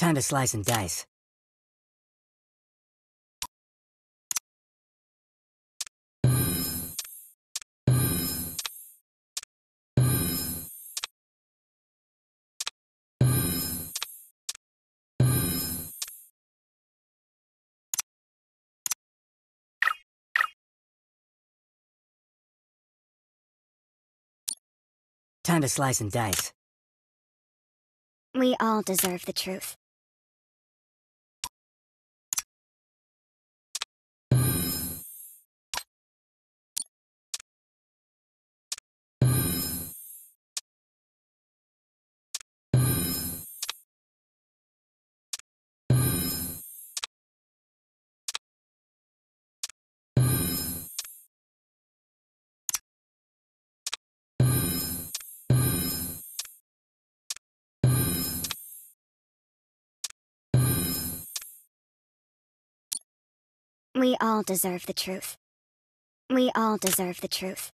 Time to slice and dice. Time to slice and dice. We all deserve the truth. We all deserve the truth. We all deserve the truth.